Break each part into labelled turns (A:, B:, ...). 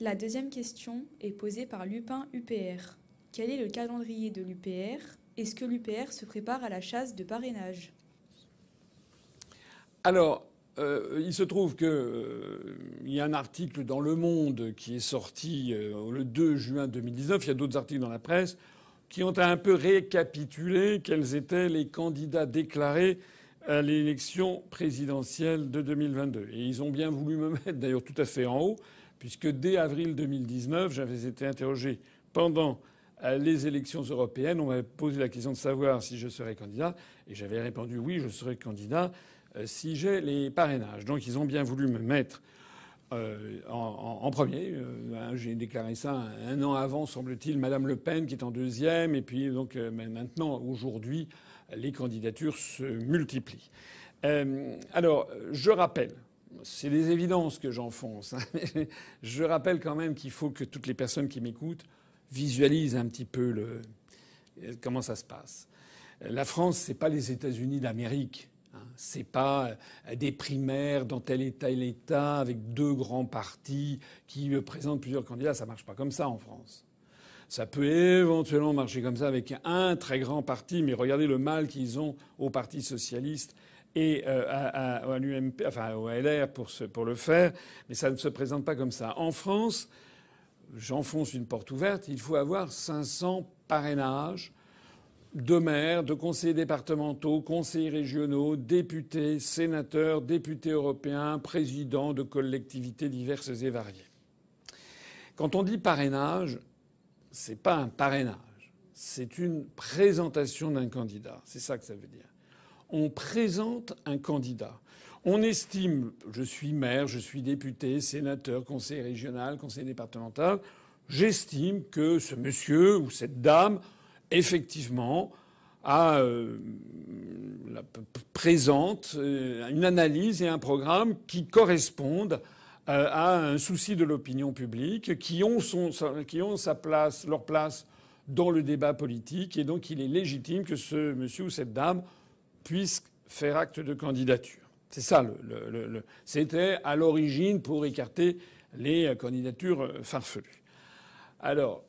A: La deuxième question est posée par Lupin UPR. Quel est le calendrier de l'UPR Est-ce que l'UPR se prépare à la chasse de parrainage Alors, euh, il se trouve qu'il euh, y a un article dans Le Monde qui est sorti euh, le 2 juin 2019. Il y a d'autres articles dans la presse qui ont un peu récapitulé quels étaient les candidats déclarés à l'élection présidentielle de 2022. Et ils ont bien voulu me mettre d'ailleurs tout à fait en haut puisque dès avril 2019, j'avais été interrogé pendant euh, les élections européennes. On m'avait posé la question de savoir si je serais candidat, et j'avais répondu oui, je serais candidat euh, si j'ai les parrainages. Donc ils ont bien voulu me mettre euh, en, premier. Hein, j'ai déclaré ça un, an avant, semble-t-il, Madame Le Pen qui est en deuxième. Et puis donc maintenant, aujourd'hui, les candidatures se multiplient. alors, je rappelle c'est des évidences que j'enfonce. Hein. je rappelle quand même qu'il faut que toutes les personnes qui m'écoutent visualisent un petit peu euh, comment ça se passe. La France, c'est pas les États-Unis d'Amérique. ce hein. C'est pas euh, des primaires dans tel état et l'état avec deux grands partis qui euh, présentent plusieurs candidats. Ça marche pas comme ça en France. Ça peut éventuellement marcher comme ça avec un très grand parti, mais regardez le mal qu'ils ont au Parti socialiste et euh, à, l'UMP, enfin au LR pour, pour le faire, mais ça ne se présente pas comme ça. En France, j'enfonce une porte ouverte, il faut avoir 500 parrainages de maires, de conseillers départementaux, conseillers régionaux, députés, sénateurs, députés européens, présidents de collectivités diverses et variées. Quand on dit parrainage, c'est pas un parrainage, c'est une présentation d'un candidat. C'est ça que ça veut dire on présente un candidat. On estime, je suis maire, je suis député, sénateur, conseiller régional, conseiller départemental, j'estime que ce monsieur ou cette dame, effectivement, euh, présente euh, une analyse et un programme qui correspondent euh, à un souci de l'opinion publique, qui ont, son, qui ont sa place, leur place dans le débat politique, et donc il est légitime que ce monsieur ou cette dame puissent faire acte de candidature. C'est ça le, c'était à l'origine pour écarter les candidatures farfelues. Alors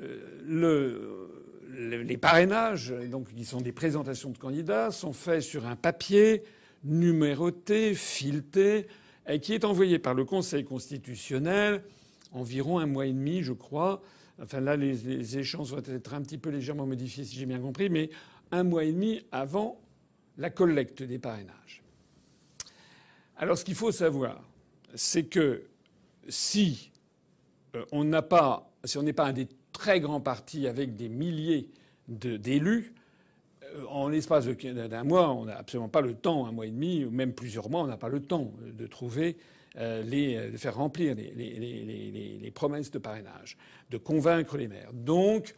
A: euh, le, les parrainages, donc qui sont des présentations de candidats, sont faits sur un papier numéroté, fileté, et qui est envoyé par le Conseil constitutionnel environ un mois et demi, je crois. Enfin là, les, les échanges vont être un petit peu légèrement modifiés, si j'ai bien compris, mais un mois et demi avant la collecte des parrainages. Alors ce qu'il faut savoir, c'est que si euh, on n'est pas, un des très grands partis avec des milliers d'élus, euh, en l'espace d'un mois, on n'a absolument pas le temps, un mois et demi, ou même plusieurs mois, on n'a pas le temps de trouver euh, de faire remplir les, promesses de parrainage, de convaincre les maires. Donc,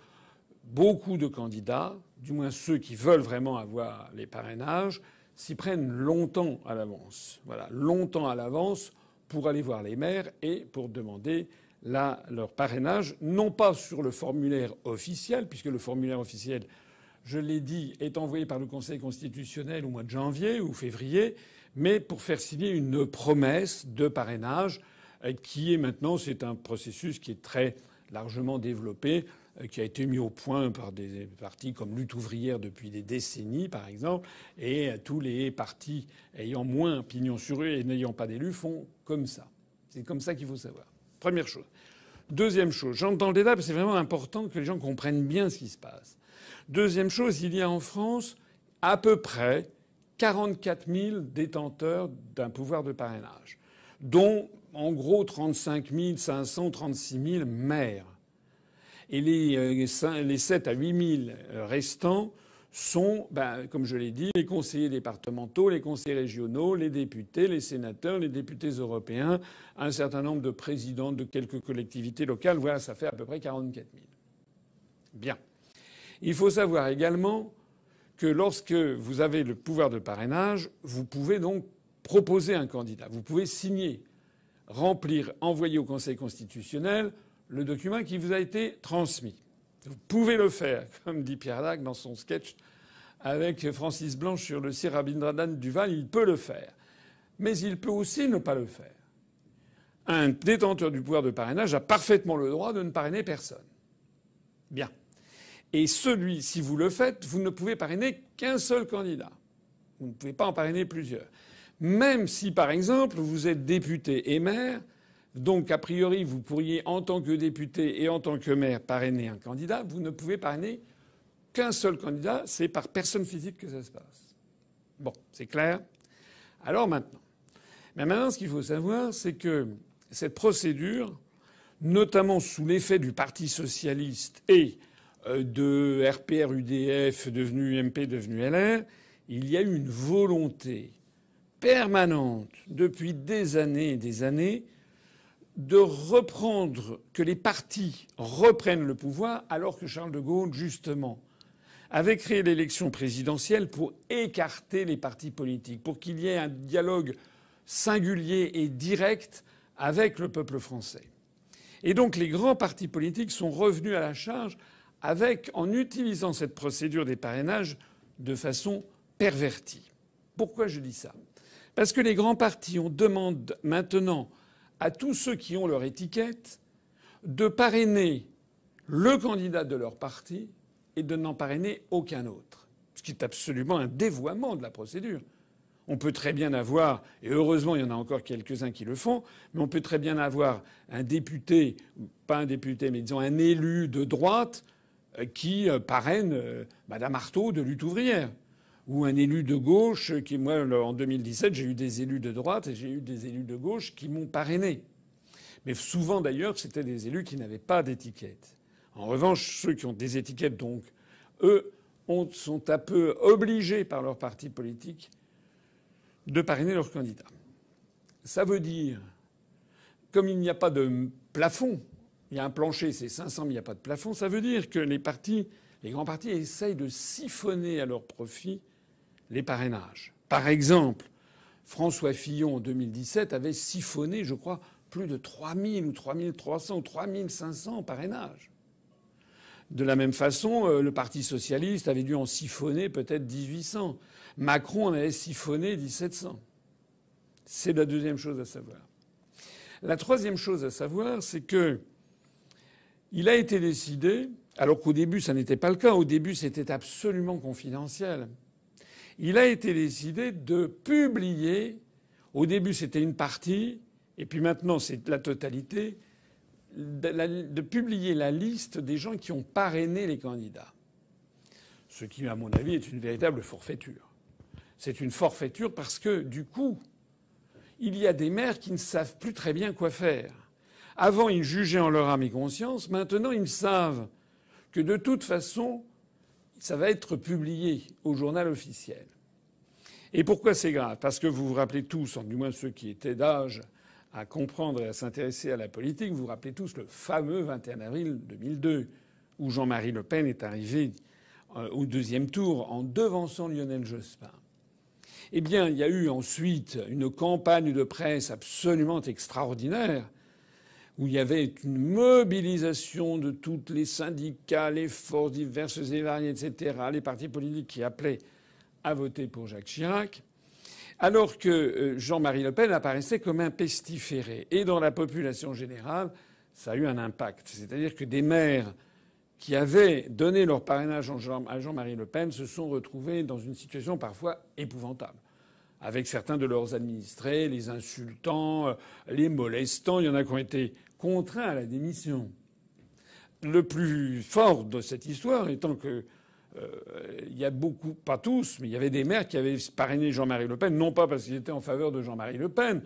A: beaucoup de candidats du moins ceux qui veulent vraiment avoir les parrainages, s'y prennent longtemps à l'avance. Voilà, longtemps à l'avance pour aller voir les maires et pour demander leur parrainage, non pas sur le formulaire officiel, puisque le formulaire officiel, je l'ai dit, est envoyé par le Conseil constitutionnel au mois de janvier ou février, mais pour faire signer une promesse de parrainage euh, qui est maintenant, c'est un processus qui est très largement développé. Euh, qui a été mis au point par des partis comme Lutte ouvrière depuis des décennies, par exemple, et tous les partis ayant moins pignon sur eux et n'ayant pas d'élus font comme ça. C'est comme ça qu'il faut savoir. Première chose. Deuxième chose, j'entends dans le débat c'est vraiment important que les gens comprennent bien ce qui se passe. Deuxième chose, il y a en France à peu près 44 000 détenteurs d'un pouvoir de parrainage, dont en gros 35 500, 36 000 maires. Et les, 7 euh, à 8 000 euh, restants sont, ben, comme je l'ai dit, les conseillers départementaux, les conseillers régionaux, les députés, les sénateurs, les députés européens, un certain nombre de présidents de quelques collectivités locales. Voilà, ça fait à peu près 44 000. Bien. Il faut savoir également que lorsque vous avez le pouvoir de parrainage, vous pouvez donc proposer un candidat. Vous pouvez signer, remplir, envoyer au Conseil constitutionnel le document qui vous a été transmis. Vous pouvez le faire, comme dit Pierre Dac dans son sketch avec Francis Blanche sur le sire Rabindranath Duval, il peut le faire. Mais il peut aussi ne pas le faire. Un détenteur du pouvoir de parrainage a parfaitement le droit de ne parrainer personne. Bien. Et celui, si vous le faites, vous ne pouvez parrainer qu'un seul candidat. Vous ne pouvez pas en parrainer plusieurs. Même si, par exemple, vous êtes député et maire, donc, a priori, vous pourriez, en tant que député et en tant que maire, parrainer un candidat. Vous ne pouvez parrainer qu'un seul candidat. C'est par personne physique que ça se passe. Bon, c'est clair. Alors maintenant. Mais maintenant, ce qu'il faut savoir, c'est que cette procédure, notamment sous l'effet du Parti socialiste et euh, de RPR-UDF devenu MP, devenu LR, il y a eu une volonté permanente depuis des années et des années de reprendre, que les partis reprennent le pouvoir, alors que Charles de Gaulle, justement, avait créé l'élection présidentielle pour écarter les partis politiques, pour qu'il y ait un dialogue singulier et direct avec le peuple français. Et donc les grands partis politiques sont revenus à la charge avec, en utilisant cette procédure des parrainages de façon pervertie. Pourquoi je dis ça Parce que les grands partis, on demande maintenant à tous ceux qui ont leur étiquette de parrainer le candidat de leur parti et de n'en parrainer aucun autre. Ce qui est absolument un dévoiement de la procédure. On peut très bien avoir, et heureusement il y en a encore quelques-uns qui le font, mais on peut très bien avoir un député, pas un député, mais disons un élu de droite euh, qui euh, parraine euh, Madame Artaud de Lutte ouvrière ou un élu de gauche qui, moi, en 2017, j'ai eu des élus de droite et j'ai eu des élus de gauche qui m'ont parrainé. Mais souvent, d'ailleurs, c'était des élus qui n'avaient pas d'étiquette. En revanche, ceux qui ont des étiquettes, donc, eux, sont un peu obligés par leur parti politique de parrainer leurs candidats. Ça veut dire, comme il n'y a pas de plafond, il y a un plancher, c'est 500, mais il n'y a pas de plafond, ça veut dire que les partis, les grands partis essayent de siphonner à leur profit les parrainages. Par exemple, François Fillon en 2017 avait siphonné, je crois, plus de 3000 ou 3300 ou 3500 parrainages. De la même façon, euh, le Parti socialiste avait dû en siphonner peut-être 1800. Macron en avait siphonné 1700. C'est la deuxième chose à savoir. La troisième chose à savoir, c'est que il a été décidé, alors qu'au début ça n'était pas le cas, au début c'était absolument confidentiel il a été décidé de publier, au début c'était une partie, et puis maintenant c'est la totalité, de, publier la liste des gens qui ont parrainé les candidats. Ce qui, à mon avis, est une véritable forfaiture. C'est une forfaiture parce que, du coup, il y a des maires qui ne savent plus très bien quoi faire. Avant, ils jugeaient en leur âme et conscience. Maintenant, ils savent que, de toute façon, ça va être publié au journal officiel. Et pourquoi c'est grave Parce que vous vous rappelez tous, du moins ceux qui étaient d'âge à comprendre et à s'intéresser à la politique, vous vous rappelez tous le fameux 21 avril 2002, où Jean-Marie Le Pen est arrivé euh, au deuxième tour en devançant Lionel Jospin. Eh bien, il y a eu ensuite une campagne de presse absolument extraordinaire où il y avait une mobilisation de toutes les syndicats, les forces diverses et variées, etc., les partis politiques qui appelaient à voter pour Jacques Chirac, alors que euh, Jean-Marie Le Pen apparaissait comme un pestiféré. Et dans la population générale, ça a eu un impact. C'est-à-dire que des maires qui avaient donné leur parrainage à Jean-Marie Le Pen se sont retrouvés dans une situation parfois épouvantable avec certains de leurs administrés, les insultant, euh, les molestant. Il y en a qui ont été contraints à la démission. Le plus fort de cette histoire étant que euh, il y a beaucoup, pas tous, mais il y avait des maires qui avaient parrainé Jean-Marie Le Pen, non pas parce qu'ils étaient en faveur de Jean-Marie Le Pen,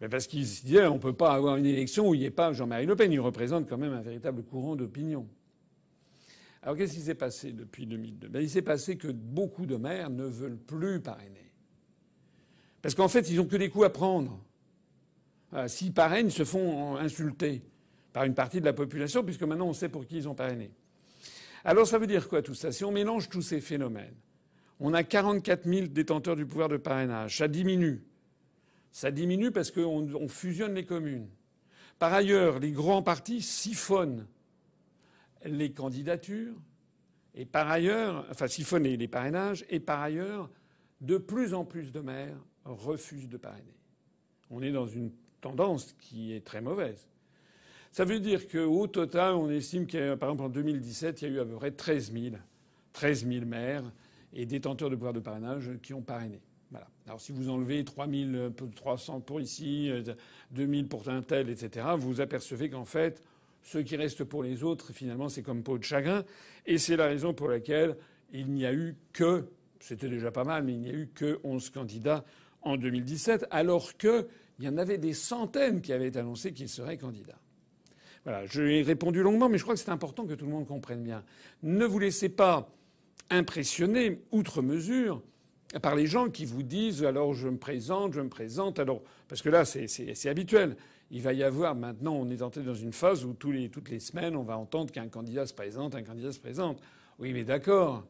A: mais parce qu'ils se disaient on ne peut pas avoir une élection où il n'y ait pas Jean-Marie Le Pen. Il représente quand même un véritable courant d'opinion. Alors qu'est-ce qui s'est passé depuis 2002 ben, Il s'est passé que beaucoup de maires ne veulent plus parrainer. Parce qu'en fait, ils n'ont que des coups à prendre. Euh, s'ils parrainent, ils se font insulter par une partie de la population, puisque maintenant on sait pour qui ils ont parrainé. Alors ça veut dire quoi tout ça Si on mélange tous ces phénomènes, on a 44 000 détenteurs du pouvoir de parrainage. Ça diminue. Ça diminue parce qu'on fusionne les communes. Par ailleurs, les grands partis siphonnent les candidatures et par ailleurs, enfin siphonnent les parrainages et par ailleurs, de plus en plus de maires refuse de parrainer. On est dans une tendance qui est très mauvaise. Ça veut dire qu'au total, on estime qu'il par exemple, en 2017, il y a eu à peu près 13 000, 13 maires et détenteurs de pouvoir de parrainage qui ont parrainé. Voilà. Alors si vous enlevez 3 300 euh, pour ici, 2 euh, 000 pour un tel, etc., vous apercevez qu'en fait, ce qui reste pour les autres, finalement, c'est comme peau de chagrin. Et c'est la raison pour laquelle il n'y a eu que, c'était déjà pas mal, mais il n'y a eu que 11 candidats en 2017, alors qu'il y en avait des centaines qui avaient annoncé qu'ils seraient candidats. Voilà, je répondu longuement, mais je crois que c'est important que tout le monde comprenne bien. Ne vous laissez pas impressionner outre mesure par les gens qui vous disent alors je me présente, je me présente, alors parce que là c'est habituel. Il va y avoir maintenant, on est entré dans une phase où tous les, toutes les semaines on va entendre qu'un candidat se présente, un candidat se présente. Oui, mais d'accord.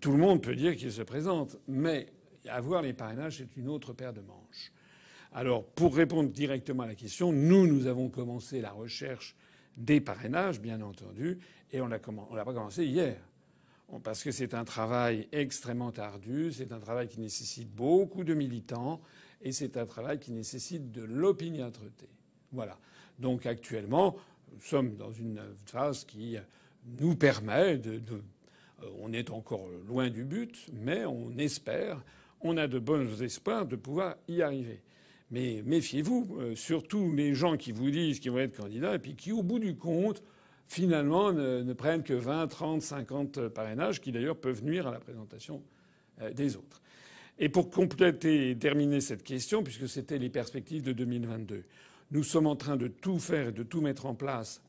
A: Tout le monde peut dire qu'il se présente, mais avoir les parrainages, c'est une autre paire de manches. Alors, pour répondre directement à la question, nous, nous avons commencé la recherche des parrainages, bien entendu, et on l'a pas commencé hier. Parce que c'est un travail extrêmement ardu, c'est un travail qui nécessite beaucoup de militants, et c'est un travail qui nécessite de l'opiniâtreté. Voilà. Donc actuellement, nous sommes dans une phase qui nous permet de... Euh, on est encore loin du but, mais on espère on a de bons espoirs de pouvoir y arriver. Mais méfiez-vous, euh, surtout des gens qui vous disent qu'ils vont être candidats et puis qui, au bout du compte, finalement, ne, prennent que 20, 30, 50 parrainages qui, d'ailleurs, peuvent nuire à la présentation euh, des autres. Et pour compléter et terminer cette question, puisque c'était les perspectives de 2022, nous sommes en train de tout faire et de tout mettre en place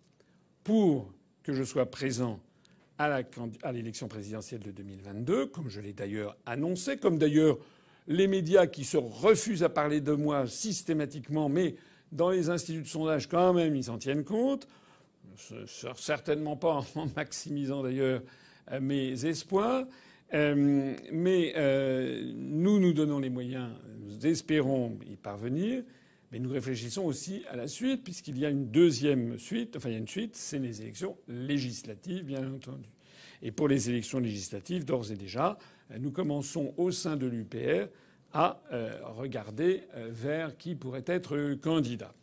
A: pour que je sois présent à l'élection présidentielle de 2022, comme je l'ai d'ailleurs annoncé, comme d'ailleurs les médias qui se refusent à parler de moi systématiquement, mais dans les instituts de sondage, quand même, ils s'en tiennent compte. Certainement pas en maximisant d'ailleurs euh, mes espoirs. Euh, mais euh, nous nous donnons les moyens, nous espérons y parvenir. Mais nous réfléchissons aussi à la suite, puisqu'il y a une deuxième suite, enfin il y a une suite, c'est les élections législatives, bien entendu. Et pour les élections législatives, d'ores et déjà, euh, nous commençons au sein de l'UPR à euh, regarder euh, vers qui pourrait être candidat.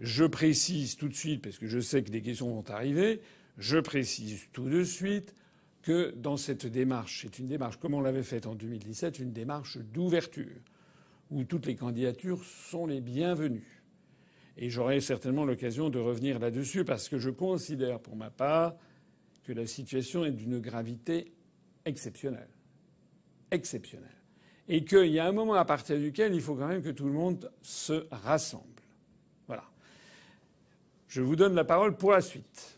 A: Je précise tout de suite, parce que je sais que des questions vont arriver, je précise tout de suite que dans cette démarche, c'est une démarche, comme on l'avait faite en 2017, une démarche d'ouverture où toutes les candidatures sont les bienvenues. Et j'aurai certainement l'occasion de revenir là-dessus parce que je considère pour ma part que la situation est d'une gravité exceptionnelle. Exceptionnelle. Et qu'il y a un moment à partir duquel il faut quand même que tout le monde se rassemble. Voilà. Je vous donne la parole pour la suite.